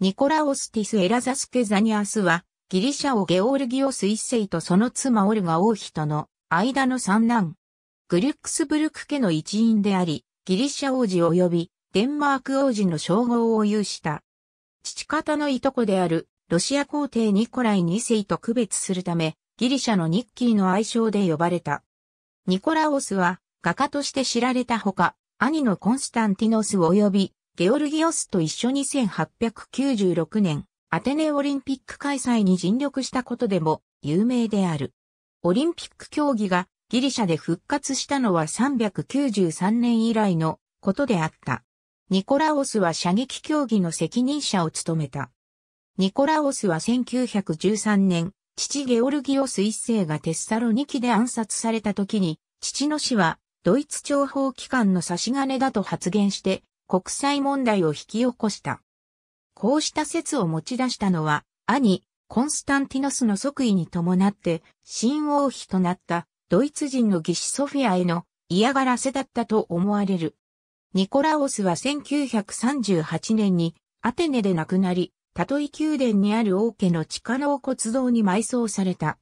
ニコラオスティス・エラザス・ケザニアスは、ギリシャ王ゲオールギオス一世とその妻オルガ王妃との間の三男。グリュックスブルク家の一員であり、ギリシャ王子及びデンマーク王子の称号を有した。父方のいとこであるロシア皇帝ニコライ二世と区別するため、ギリシャのニッキーの愛称で呼ばれた。ニコラオスは画家として知られたほか、兄のコンスタンティノス及びゲオルギオスと一緒に1896年、アテネオリンピック開催に尽力したことでも有名である。オリンピック競技がギリシャで復活したのは393年以来のことであった。ニコラオスは射撃競技の責任者を務めた。ニコラオスは1913年、父ゲオルギオス一世がテッサロニキで暗殺された時に、父の死はドイツ諜報機関の差し金だと発言して国際問題を引き起こした。こうした説を持ち出したのは、兄、コンスタンティノスの即位に伴って、新王妃となったドイツ人の義士ソフィアへの嫌がらせだったと思われる。ニコラオスは1938年にアテネで亡くなり、たとえ宮殿にある王家の地下の骨堂に埋葬された。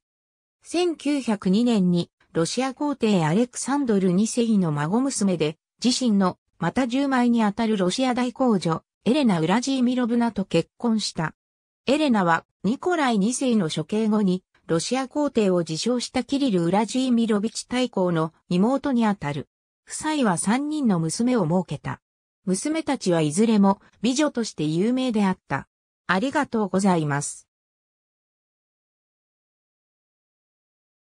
1902年にロシア皇帝アレクサンドル2世の孫娘で自身のまた10枚にあたるロシア大公女、エレナ・ウラジーミロブナと結婚した。エレナはニコライ2世の処刑後にロシア皇帝を自称したキリル・ウラジーミロビチ大公の妹にあたる。夫妻は3人の娘を設けた。娘たちはいずれも美女として有名であった。ありがとうございます。